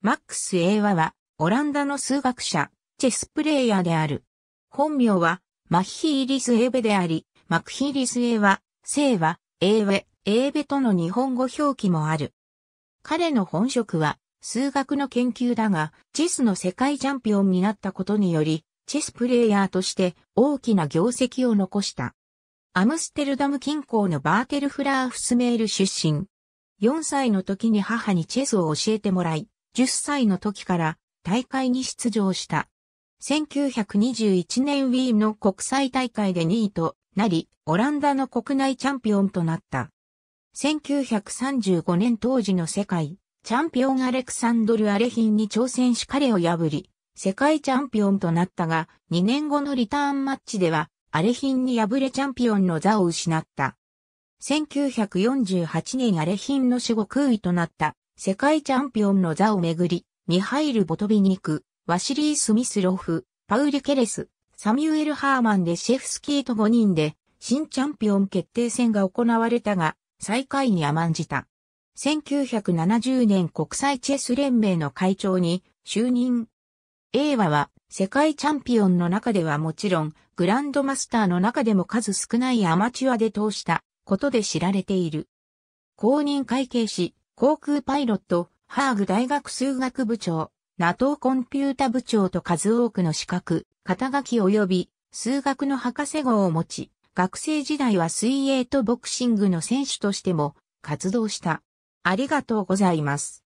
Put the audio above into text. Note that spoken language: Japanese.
マックス・エーワは、オランダの数学者、チェスプレイヤーである。本名は、マッヒーリス・エーベであり、マクヒーリス・エーワ、セは、エーウェ、エーベとの日本語表記もある。彼の本職は、数学の研究だが、チェスの世界チャンピオンになったことにより、チェスプレイヤーとして大きな業績を残した。アムステルダム近郊のバーテルフラーフスメール出身。4歳の時に母にチェスを教えてもらい、10歳の時から大会に出場した。1921年ウィーンの国際大会で2位となり、オランダの国内チャンピオンとなった。1935年当時の世界、チャンピオンアレクサンドル・アレヒンに挑戦し彼を破り、世界チャンピオンとなったが、2年後のリターンマッチでは、アレヒンに敗れチャンピオンの座を失った。1948年アレヒンの死後空位となった世界チャンピオンの座をめぐり、ミハイル・ボトビニク、ワシリー・スミスロフ、パウリ・ケレス、サミュエル・ハーマンでシェフスキーと5人で、新チャンピオン決定戦が行われたが、最下位に甘んじた。1970年国際チェス連盟の会長に就任。英和は世界チャンピオンの中ではもちろんグランドマスターの中でも数少ないアマチュアで通したことで知られている。公認会計士航空パイロット、ハーグ大学数学部長、NATO コンピュータ部長と数多くの資格、肩書き及び数学の博士号を持ち、学生時代は水泳とボクシングの選手としても活動した。ありがとうございます。